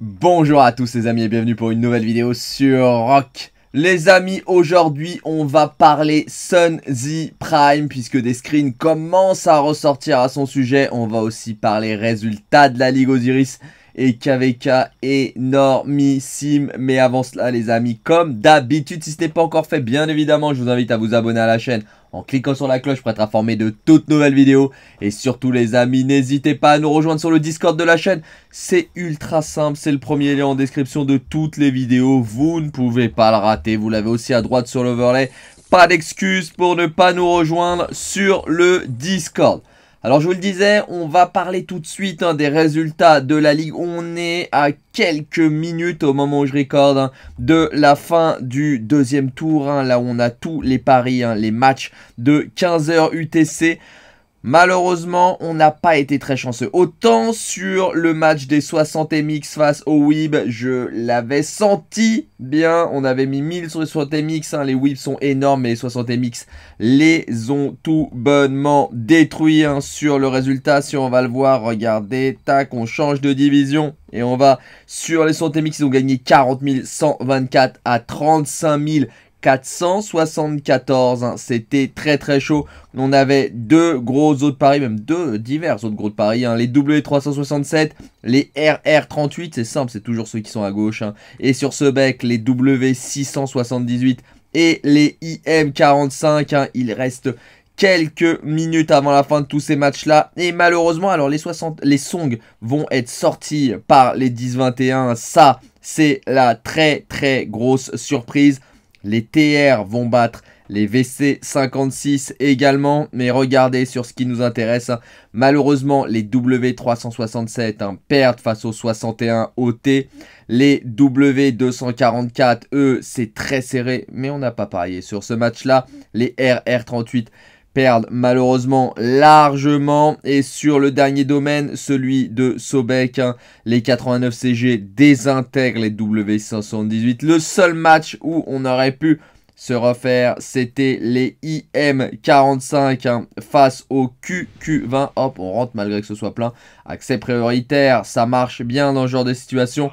Bonjour à tous les amis et bienvenue pour une nouvelle vidéo sur Rock. Les amis, aujourd'hui on va parler Sun Z Prime puisque des screens commencent à ressortir à son sujet. On va aussi parler résultats de la Ligue Osiris et KVK énormissime. Mais avant cela, les amis, comme d'habitude, si ce n'est pas encore fait, bien évidemment, je vous invite à vous abonner à la chaîne en cliquant sur la cloche pour être informé de toutes nouvelles vidéos. Et surtout les amis, n'hésitez pas à nous rejoindre sur le Discord de la chaîne. C'est ultra simple, c'est le premier lien en description de toutes les vidéos. Vous ne pouvez pas le rater, vous l'avez aussi à droite sur l'overlay. Pas d'excuse pour ne pas nous rejoindre sur le Discord. Alors je vous le disais, on va parler tout de suite hein, des résultats de la Ligue. On est à quelques minutes au moment où je recorde hein, de la fin du deuxième tour. Hein, là où on a tous les paris, les matchs de 15h UTC. Malheureusement, on n'a pas été très chanceux. Autant sur le match des 60 MX face aux WIB je l'avais senti bien. On avait mis 1000 sur les 60 MX. Hein. Les Weeb sont énormes, mais les 60 MX les ont tout bonnement détruits hein. sur le résultat. Si on va le voir, regardez, tac, on change de division. Et on va sur les 60 MX, ils ont gagné 40 124 à 35 000. 474. Hein. C'était très très chaud. On avait deux gros autres paris, même deux divers autres gros de paris. Hein. Les W367, les RR38, c'est simple, c'est toujours ceux qui sont à gauche. Hein. Et sur ce bec, les W678 et les IM45. Il reste quelques minutes avant la fin de tous ces matchs-là. Et malheureusement, alors les, 60, les Song vont être sortis par les 1021 21 Ça, c'est la très très grosse surprise. Les TR vont battre les VC56 également, mais regardez sur ce qui nous intéresse. Malheureusement, les W367 hein, perdent face aux 61 OT. Les W244, eux, c'est très serré, mais on n'a pas parié sur ce match-là. Les RR38 perdent malheureusement largement. Et sur le dernier domaine, celui de Sobek, hein, les 89 CG désintègrent les W518. Le seul match où on aurait pu se refaire, c'était les IM45 hein, face au QQ20. Hop, on rentre malgré que ce soit plein. Accès prioritaire, ça marche bien dans ce genre de situation.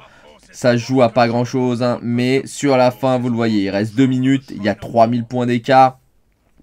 Ça joue à pas grand chose, hein, mais sur la fin, vous le voyez, il reste 2 minutes, il y a 3000 points d'écart.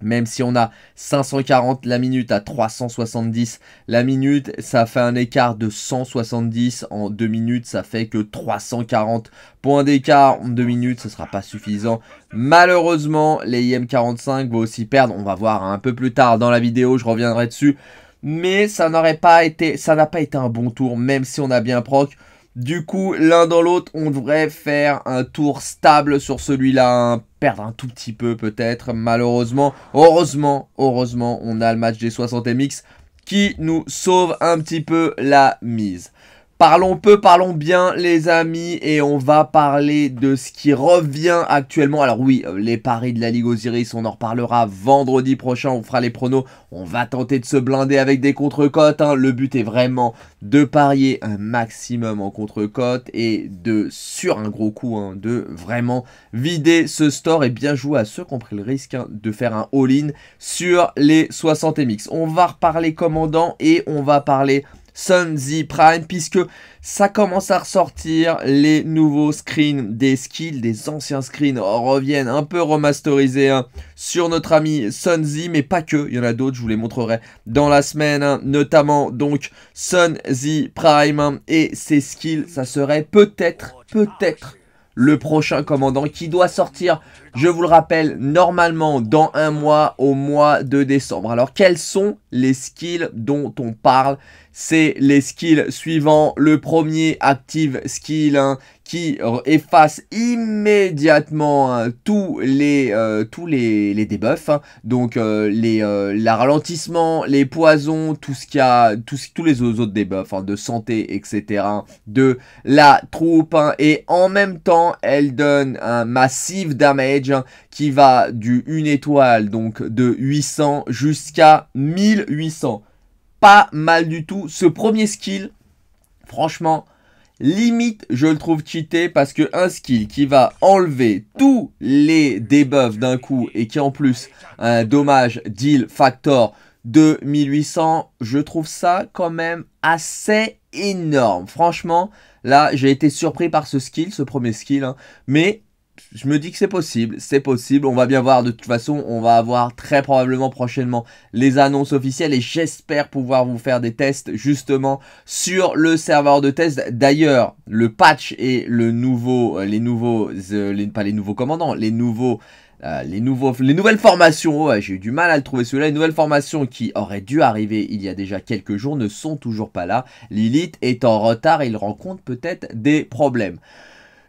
Même si on a 540 la minute à 370 la minute, ça fait un écart de 170 en 2 minutes, ça fait que 340 points d'écart en 2 minutes, ce ne sera pas suffisant. Malheureusement, les IM45 vont aussi perdre, on va voir un peu plus tard dans la vidéo, je reviendrai dessus. Mais ça n'aurait pas été, ça n'a pas été un bon tour, même si on a bien proc. Du coup, l'un dans l'autre, on devrait faire un tour stable sur celui-là. Hein. Perdre un tout petit peu peut-être, malheureusement. Heureusement, heureusement, on a le match des 60 MX qui nous sauve un petit peu la mise. Parlons peu, parlons bien les amis et on va parler de ce qui revient actuellement. Alors oui, euh, les paris de la Ligue Osiris, on en reparlera vendredi prochain, on fera les pronos, on va tenter de se blinder avec des contre-cotes. Hein. Le but est vraiment de parier un maximum en contre-cotes et de, sur un gros coup, hein, de vraiment vider ce store et bien jouer à ceux qui ont pris le risque hein, de faire un all-in sur les 60 MX. On va reparler commandant et on va parler Sun-Z Prime puisque ça commence à ressortir. Les nouveaux screens des skills, des anciens screens reviennent un peu remasterisés hein, sur notre ami Sunzi, mais pas que. Il y en a d'autres, je vous les montrerai dans la semaine, hein. notamment donc Sunzy Prime hein, et ses skills. Ça serait peut-être, peut-être le prochain commandant qui doit sortir, je vous le rappelle, normalement dans un mois au mois de décembre. Alors quels sont les skills dont on parle c'est les skills suivants. Le premier, Active Skill, hein, qui efface immédiatement hein, tous les euh, tous les, debuffs hein. donc euh, les euh, ralentissement les poisons tout ce qu'il y a tous les autres debuffs de santé etc de la troupe et en même temps elle donne un massive damage qui va du 1 étoile donc de 800 jusqu'à 1800 pas mal du tout. Ce premier skill, franchement, limite, je le trouve cheaté parce que un skill qui va enlever tous les debuffs d'un coup et qui en plus un dommage deal factor de 1800, je trouve ça quand même assez énorme. Franchement, là, j'ai été surpris par ce skill, ce premier skill, hein. mais je me dis que c'est possible, c'est possible, on va bien voir de toute façon, on va avoir très probablement prochainement les annonces officielles et j'espère pouvoir vous faire des tests justement sur le serveur de test. D'ailleurs, le patch et le nouveau, euh, les nouveaux, euh, pas les nouveaux commandants, les nouveaux... Euh, les, nouveaux, les nouvelles formations, j'ai eu du mal à le trouver celui-là, les nouvelles formations qui auraient dû arriver il y a déjà quelques jours ne sont toujours pas là. Lilith est en retard il rencontre peut-être des problèmes.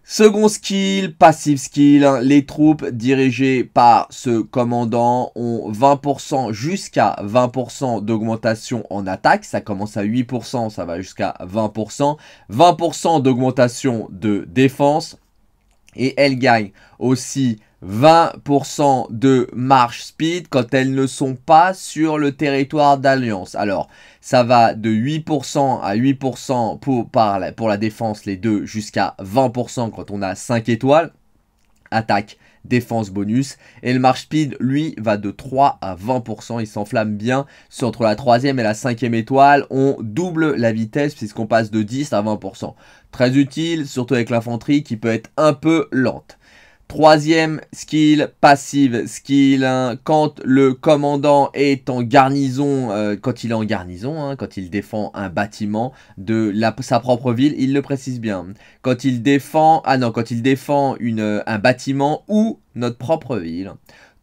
Second skill, passive skill, hein. les troupes dirigées par ce commandant ont 20% jusqu'à 20% d'augmentation en attaque. Ça commence à 8%, ça va jusqu'à 20%. 20% d'augmentation de défense. Et elle gagne aussi 20% de marche speed quand elles ne sont pas sur le territoire d'Alliance. Alors, ça va de 8% à 8% pour, la, pour la défense, les deux, jusqu'à 20% quand on a 5 étoiles. Attaque, défense bonus. Et le march speed, lui, va de 3 à 20%. Il s'enflamme bien. sur entre la troisième et la cinquième étoile. On double la vitesse puisqu'on passe de 10 à 20%. Très utile, surtout avec l'infanterie qui peut être un peu lente. Troisième skill, passive skill, hein. quand le commandant est en garnison, euh, quand il est en garnison, hein, quand il défend un bâtiment de sa propre ville, il le précise bien. Quand il défend, ah non, quand il défend euh, un bâtiment ou notre propre ville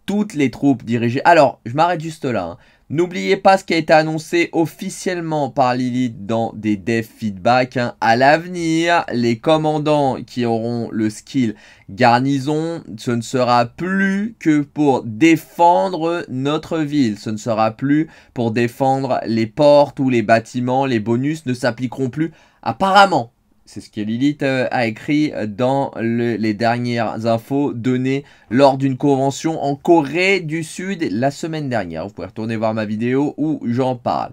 toutes les troupes dirigées. Alors, je m'arrête juste là. Hein. N'oubliez pas ce qui a été annoncé officiellement par Lilith dans des dev feedback. Hein. À l'avenir, les commandants qui auront le skill garnison, ce ne sera plus que pour défendre notre ville. Ce ne sera plus pour défendre les portes ou les bâtiments. Les bonus ne s'appliqueront plus apparemment c'est ce que Lilith euh, a écrit euh, dans les dernières infos données lors d'une convention en Corée du Sud la semaine dernière. Vous pouvez retourner voir ma vidéo où j'en parle.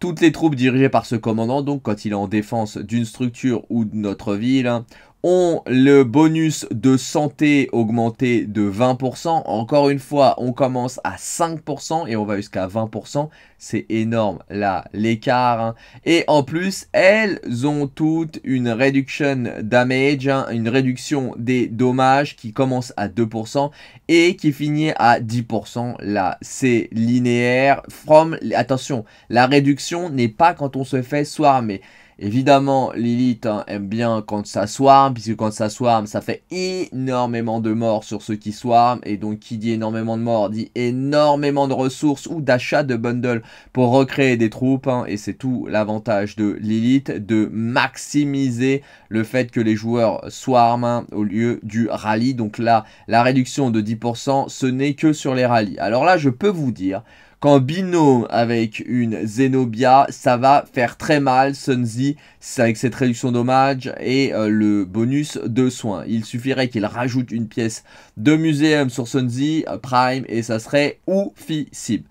Toutes les troupes dirigées par ce commandant, donc quand il est en défense d'une structure ou de notre ville, hein, ont le bonus de santé augmenté de 20%. Encore une fois, on commence à 5% et on va jusqu'à 20%. C'est énorme là, l'écart. Hein. Et en plus, elles ont toutes une réduction damage, hein, une réduction des dommages qui commence à 2% et qui finit à 10%. Là, c'est linéaire. From, attention, la réduction n'est pas quand on se fait soir, mais Évidemment, Lilith aime bien quand ça swarm, puisque quand ça swarm, ça fait énormément de morts sur ceux qui swarm. Et donc, qui dit énormément de morts, dit énormément de ressources ou d'achats de bundles pour recréer des troupes. Hein. et c'est tout l'avantage de Lilith, de maximiser le fait que les joueurs swarm hein, au lieu du rallye. Donc là, la réduction de 10%, ce n'est que sur les rallyes. Alors là, je peux vous dire quand Bino avec une Zenobia, ça va faire très mal Sunzi avec cette réduction dommage et euh, le bonus de soins. Il suffirait qu'il rajoute une pièce de muséum sur Sunzi euh, Prime et ça serait oufissime.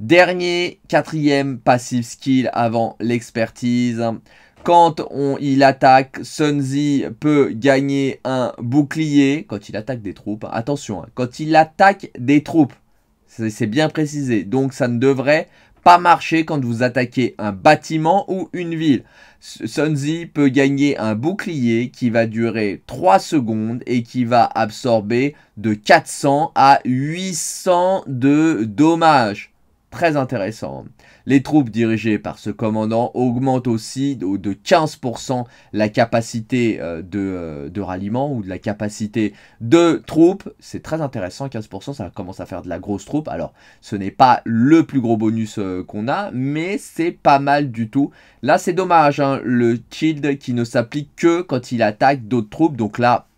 Dernier, quatrième passive skill avant l'expertise. Quand on, il attaque, Sunzi peut gagner un bouclier. Quand il attaque des troupes, attention, hein, quand il attaque des troupes, c'est bien précisé. Donc ça ne devrait pas marcher quand vous attaquez un bâtiment ou une ville. Sunzy peut gagner un bouclier qui va durer 3 secondes et qui va absorber de 400 à 800 de dommages très intéressant. Les troupes dirigées par ce commandant augmentent aussi de 15% la capacité euh, euh, de, ralliement ou de la capacité de troupes. C'est très intéressant, 15%, ça commence à faire de la grosse troupe. Alors, ce n'est pas le plus gros bonus euh, qu'on a, mais c'est pas mal du tout. Là, c'est dommage, hein, le shield qui ne s'applique que quand il attaque d'autres troupes. Donc là,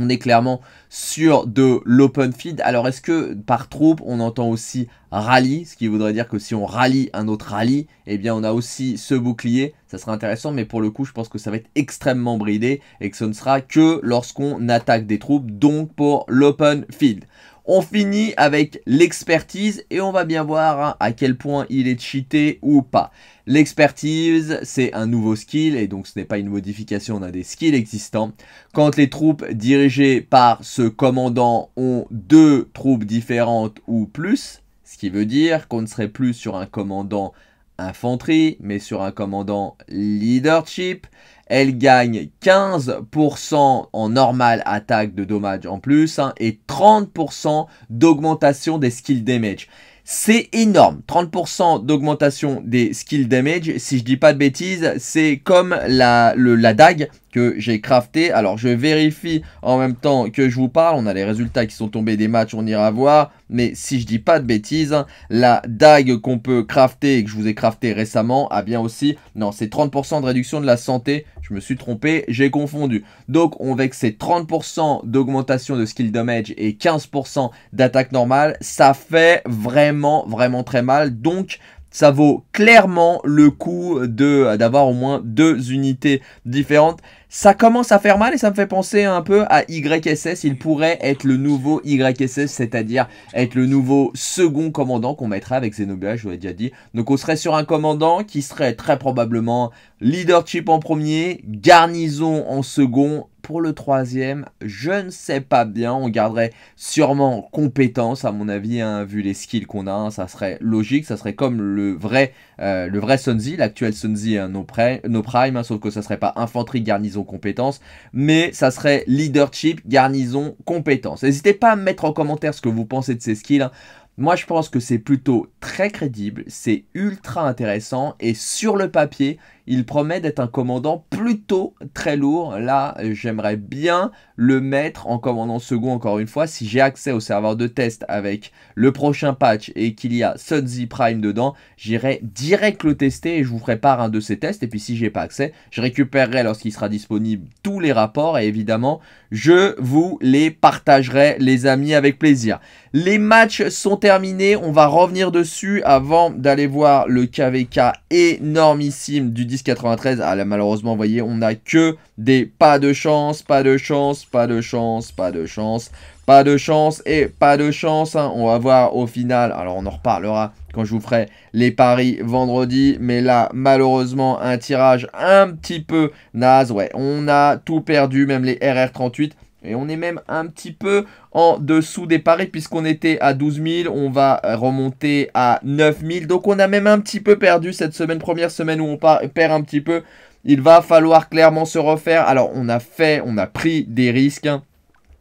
on est clairement sur de l'open field. Alors est-ce que par troupe on entend aussi rallye, ce qui voudrait dire que si on rallye un autre rallye, eh bien on a aussi ce bouclier, ça sera intéressant, mais pour le coup je pense que ça va être extrêmement bridé et que ce ne sera que lorsqu'on attaque des troupes, donc pour l'open field. On finit avec l'expertise et on va bien voir hein, à quel point il est cheaté ou pas. L'expertise, c'est un nouveau skill et donc ce n'est pas une modification d'un des skills existants. Quand les troupes dirigées par ce commandant ont deux troupes différentes ou plus, ce qui veut dire qu'on ne serait plus sur un commandant infanterie, mais sur un commandant leadership. Elle gagne 15% en normal attaque de dommage en plus hein, et 30% d'augmentation des skills damage. C'est énorme. 30% d'augmentation des skill damage. Si je dis pas de bêtises, c'est comme la, le, la dague que j'ai crafté. Alors je vérifie en même temps que je vous parle. On a les résultats qui sont tombés des matchs, on ira voir. Mais si je dis pas de bêtises, la dague qu'on peut crafter et que je vous ai crafté récemment a bien aussi... Non, c'est 30% de réduction de la santé je me suis trompé, j'ai confondu. Donc on veut que c'est 30% d'augmentation de skill damage et 15% d'attaque normale. Ça fait vraiment, vraiment très mal. Donc ça vaut clairement le coup d'avoir au moins deux unités différentes. Ça commence à faire mal et ça me fait penser un peu à YSS. Il pourrait être le nouveau YSS, c'est-à-dire être le nouveau second commandant qu'on mettra avec Zenobia, je vous l'ai déjà dit. Donc on serait sur un commandant qui serait très probablement leadership en premier, garnison en second, pour le troisième, je ne sais pas bien. On garderait sûrement compétence, à mon avis, hein, vu les skills qu'on a. Hein. ça serait logique, ça serait comme le vrai, euh, le vrai Sunzi, l'actuel Sunzi, hein, nos no, Prime, sauf que ça serait pas infanterie, garnison compétences mais ça serait leadership, garnison compétence. N'hésitez pas à mettre en commentaire ce que vous pensez de ces skills. Hein. Moi, je pense que c'est plutôt très crédible, c'est ultra intéressant et sur le papier, il promet d'être un commandant plutôt très lourd. Là, j'aimerais bien le mettre en commandant second encore une fois. Si j'ai accès au serveur de test avec le prochain patch et qu'il y a Z Prime dedans, j'irai direct le tester et je vous ferai part un hein, de ces tests. Et puis si j'ai pas accès, je récupérerai lorsqu'il sera disponible tous les rapports et évidemment, je vous les partagerai les amis avec plaisir. Les matchs sont terminés, on va revenir dessus avant d'aller voir le KVK énormissime du 93 Ah là, malheureusement, vous voyez, on n'a que des pas de chance, pas de chance, pas de chance, pas de chance, pas de chance et pas de chance. Hein. On va voir au final. Alors, on en reparlera quand je vous ferai les paris vendredi. Mais là, malheureusement, un tirage un petit peu naze. Ouais, on a tout perdu, même les RR38. Et on est même un petit peu en dessous des paris puisqu'on était à 12 000. On va remonter à 9 000. Donc on a même un petit peu perdu cette semaine, première semaine où on perd un petit peu. Il va falloir clairement se refaire. Alors on a fait, on a pris des risques. Hein.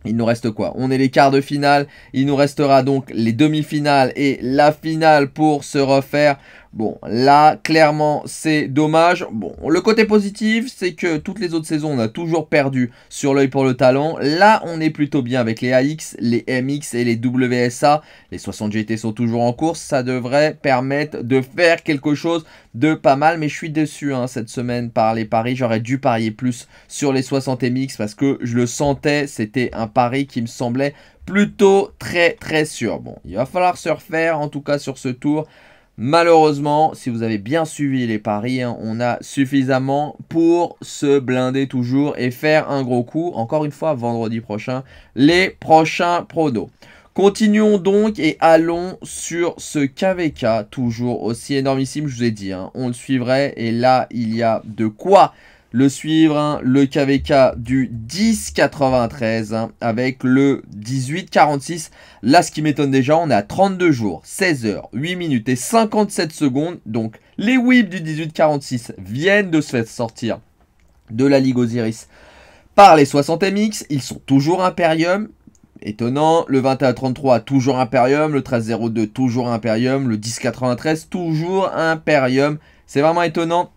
Il nous reste quoi On est les quarts de finale. Il nous restera donc les demi-finales et la finale pour se refaire. Bon, là, clairement, c'est dommage. Bon, le côté positif, c'est que toutes les autres saisons, on a toujours perdu sur l'œil pour le talent. Là, on est plutôt bien avec les AX, les MX et les WSA. Les 60 GT sont toujours en course. Ça devrait permettre de faire quelque chose de pas mal. Mais je suis déçu hein, cette semaine par les paris. J'aurais dû parier plus sur les 60 MX parce que je le sentais. C'était un pari qui me semblait plutôt très très sûr. Bon, il va falloir se refaire en tout cas sur ce tour. Malheureusement, si vous avez bien suivi les paris, hein, on a suffisamment pour se blinder toujours et faire un gros coup. Encore une fois, vendredi prochain, les prochains pronos. Continuons donc et allons sur ce KVK, toujours aussi énormissime, je vous ai dit, hein. on le suivrait et là il y a de quoi le suivre, hein, le KVK du 10,93 93 hein, avec le 18 46. Là, ce qui m'étonne déjà, on est à 32 jours, 16 heures, 8 minutes et 57 secondes. Donc, les whips du 18 46 viennent de se faire sortir de la Ligue Osiris par les 60 MX. Ils sont toujours Imperium. Étonnant, le 21 33 toujours Imperium, le 13 02 toujours Imperium, le 10 93 toujours Imperium. C'est vraiment étonnant.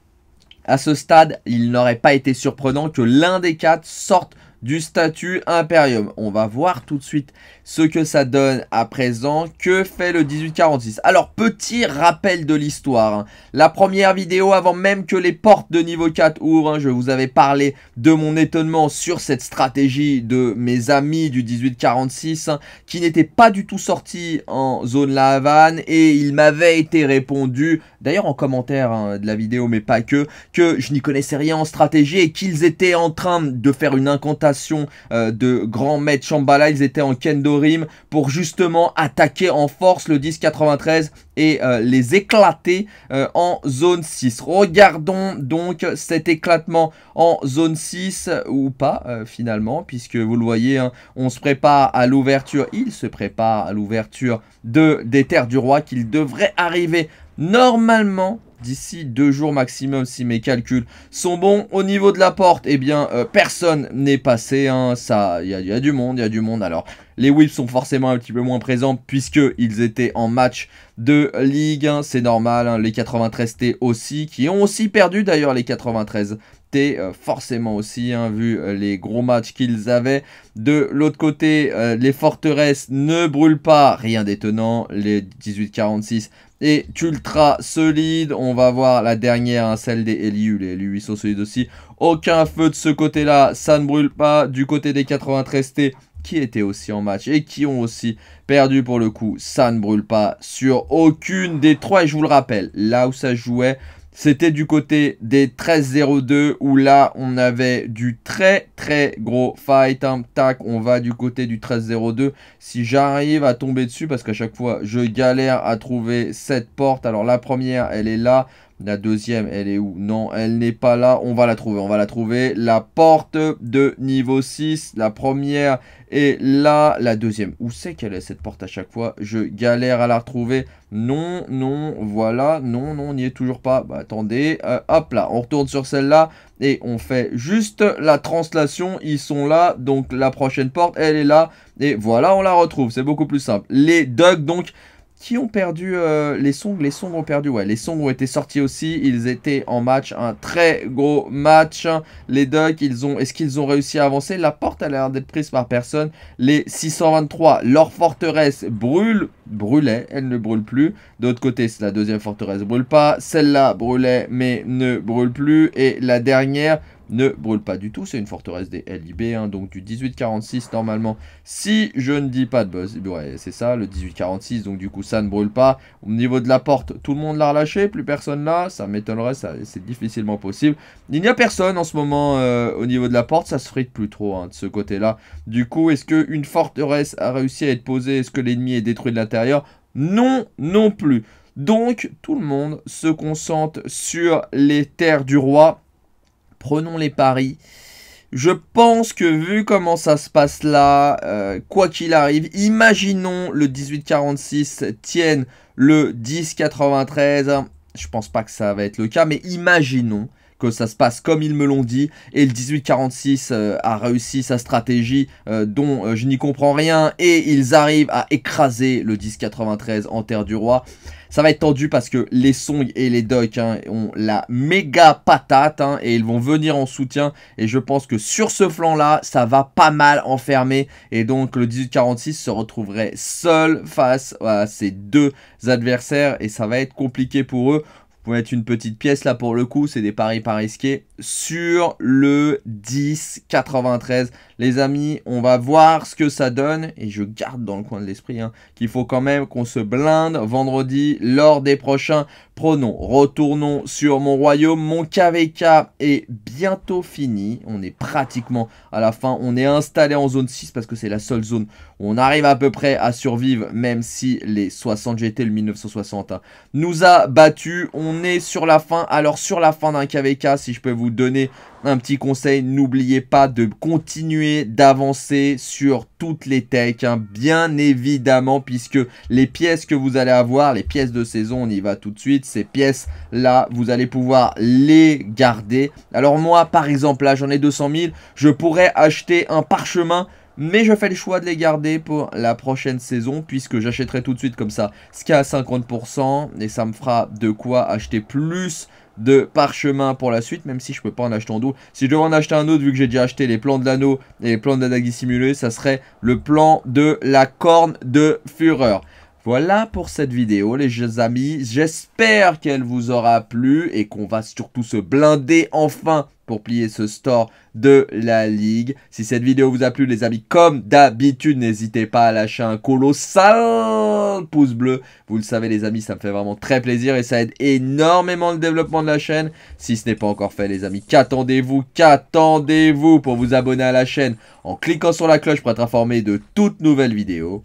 À ce stade, il n'aurait pas été surprenant que l'un des quatre sorte du statut Imperium. On va voir tout de suite ce que ça donne à présent. Que fait le 1846 Alors, petit rappel de l'histoire. Hein. La première vidéo, avant même que les portes de niveau 4 ouvrent, hein, je vous avais parlé de mon étonnement sur cette stratégie de mes amis du 1846, hein, qui n'était pas du tout sorti en zone La Havane, et il m'avait été répondu, d'ailleurs en commentaire de la vidéo, mais pas que, que je n'y connaissais rien en stratégie et qu'ils étaient en train de faire une incantation euh, de grand maître Shambhala, ils étaient en kendo pour justement attaquer en force le 10-93 et euh, les éclater euh, en zone 6. Regardons donc cet éclatement en zone 6 euh, ou pas finalement puisque vous le voyez, hein, on se prépare à l'ouverture, il se prépare à l'ouverture de, des terres du roi qu'il devrait arriver normalement d'ici deux jours maximum si mes calculs sont bons. Au niveau de la porte, eh bien euh, personne n'est passé. Hein. Il y, a du monde, il y a du monde. Alors les whips sont forcément un petit peu moins présents puisqu'ils étaient en match de Ligue. C'est normal. Hein. Les 93T aussi, qui ont aussi perdu d'ailleurs les 93 euh, forcément aussi, hein, vu euh, les gros matchs qu'ils avaient. De l'autre côté, euh, les forteresses ne brûlent pas, rien d'étonnant, les 18-46 et ultra solide. On va voir la dernière, hein, celle des Elius. Les LIU, sont solides aussi. Aucun feu de ce côté-là, ça ne brûle pas. Du côté des 93T, qui étaient aussi en match et qui ont aussi perdu pour le coup, ça ne brûle pas sur aucune des trois. Et je vous le rappelle, là où ça jouait, c'était du côté des 1302 où là on avait du très très gros fight. Hein. Tac, on va du côté du 1302, Si j'arrive à tomber dessus, parce qu'à chaque fois je galère à trouver cette porte. Alors la première elle est là. La deuxième, elle est où Non, elle n'est pas là. On va la trouver, on va la trouver. La porte de niveau 6. La première est là. La deuxième, où c'est qu'elle est cette porte à chaque fois Je galère à la retrouver. Non, non, voilà. Non, non, on n'y est toujours pas. Bah, attendez. Euh, hop là, on retourne sur celle-là. Et on fait juste la translation. Ils sont là. Donc la prochaine porte, elle est là. Et voilà, on la retrouve. C'est beaucoup plus simple. Les Ducks, donc qui ont perdu euh, les Songs. Les Songs ont perdu, ouais. Les Songs ont été sortis aussi. Ils étaient en match, un très gros match. Hein. Les Ducks, ils ont, est-ce qu'ils ont réussi à avancer La porte a l'air d'être prise par personne. Les 623, leur forteresse brûle, brûlait, elle ne brûle plus. D'autre côté, la deuxième forteresse brûle pas. Celle-là brûlait, mais ne brûle plus. Et la dernière ne brûle pas du tout. C'est une forteresse des LIB, donc du 1846 normalement, si je ne dis pas de buzz. Ouais, c'est ça, le 1846, donc du coup ça ne brûle pas. Au niveau de la porte, tout le monde l'a relâché, plus personne là, ça m'étonnerait, c'est difficilement possible. Il n'y a personne en ce moment euh, au niveau de la porte, ça se frite plus trop hein, de ce côté-là. Du coup, est-ce qu'une forteresse a réussi à être posée Est-ce que l'ennemi est détruit de l'intérieur Non, non plus. Donc, tout le monde se concentre sur les terres du roi Prenons les paris. Je pense que vu comment ça se passe là, euh, quoi qu'il arrive, imaginons le 1846 tienne le 1093. Je pense pas que ça va être le cas, mais imaginons que ça se passe comme ils me l'ont dit. Et le 1846 euh, a réussi sa stratégie euh, dont euh, je n'y comprends rien. Et ils arrivent à écraser le 1093 en terre du roi. Ça va être tendu parce que les Song et les Doc hein, ont la méga patate hein, et ils vont venir en soutien. Et je pense que sur ce flanc-là, ça va pas mal enfermer. Et donc le 1846 se retrouverait seul face à ces deux adversaires et ça va être compliqué pour eux. Vous mettre une petite pièce là pour le coup, c'est des paris pas risqués sur le 93. Les amis, on va voir ce que ça donne et je garde dans le coin de l'esprit hein, qu'il faut quand même qu'on se blinde vendredi lors des prochains Prenons, retournons sur mon royaume. Mon KVK est bientôt fini. On est pratiquement à la fin. On est installé en zone 6 parce que c'est la seule zone où on arrive à peu près à survivre même si les 60 GT, le 1960, hein. nous a battus. On est sur la fin. Alors sur la fin d'un KVK, si je peux vous donner un petit conseil, n'oubliez pas de continuer d'avancer sur toutes les techs, hein, bien évidemment, puisque les pièces que vous allez avoir, les pièces de saison, on y va tout de suite, ces pièces-là, vous allez pouvoir les garder. Alors moi, par exemple, là, j'en ai 200 000, je pourrais acheter un parchemin mais je fais le choix de les garder pour la prochaine saison puisque j'achèterai tout de suite comme ça ce y a à 50% et ça me fera de quoi acheter plus de parchemin pour la suite, même si je peux pas en acheter en doux. Si je devais en acheter un autre, vu que j'ai déjà acheté les plans de l'anneau et les plans de la dague simulée ça serait le plan de la corne de Führer. Voilà pour cette vidéo les amis, j'espère qu'elle vous aura plu et qu'on va surtout se blinder enfin pour plier ce store de la ligue. Si cette vidéo vous a plu les amis, comme d'habitude, n'hésitez pas à lâcher un colossal pouce bleu. Vous le savez les amis, ça me fait vraiment très plaisir et ça aide énormément le développement de la chaîne. Si ce n'est pas encore fait les amis, qu'attendez-vous Qu'attendez-vous pour vous abonner à la chaîne en cliquant sur la cloche pour être informé de toutes nouvelles vidéos